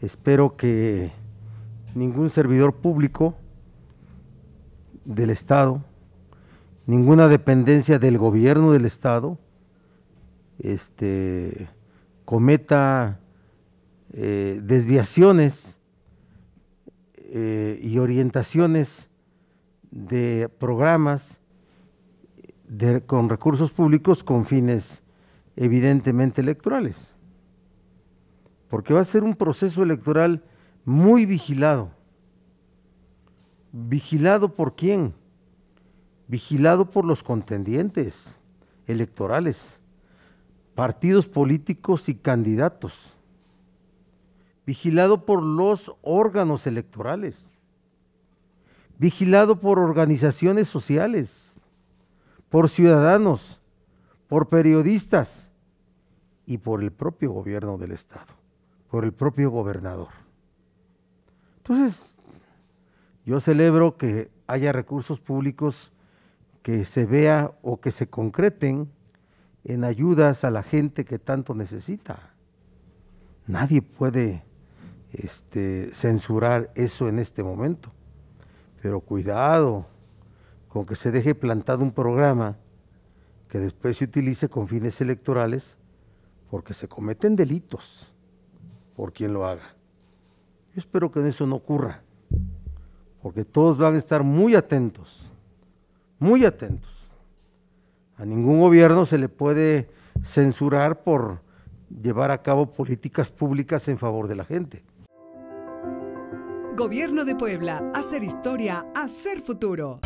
Espero que ningún servidor público del Estado, ninguna dependencia del gobierno del Estado, este, cometa eh, desviaciones eh, y orientaciones de programas con recursos públicos con fines evidentemente electorales porque va a ser un proceso electoral muy vigilado. ¿Vigilado por quién? Vigilado por los contendientes electorales, partidos políticos y candidatos. Vigilado por los órganos electorales. Vigilado por organizaciones sociales, por ciudadanos, por periodistas y por el propio gobierno del Estado por el propio gobernador. Entonces, yo celebro que haya recursos públicos que se vea o que se concreten en ayudas a la gente que tanto necesita. Nadie puede este, censurar eso en este momento. Pero cuidado con que se deje plantado un programa que después se utilice con fines electorales porque se cometen delitos por quien lo haga. Yo espero que eso no ocurra, porque todos van a estar muy atentos, muy atentos. A ningún gobierno se le puede censurar por llevar a cabo políticas públicas en favor de la gente. Gobierno de Puebla, hacer historia, hacer futuro.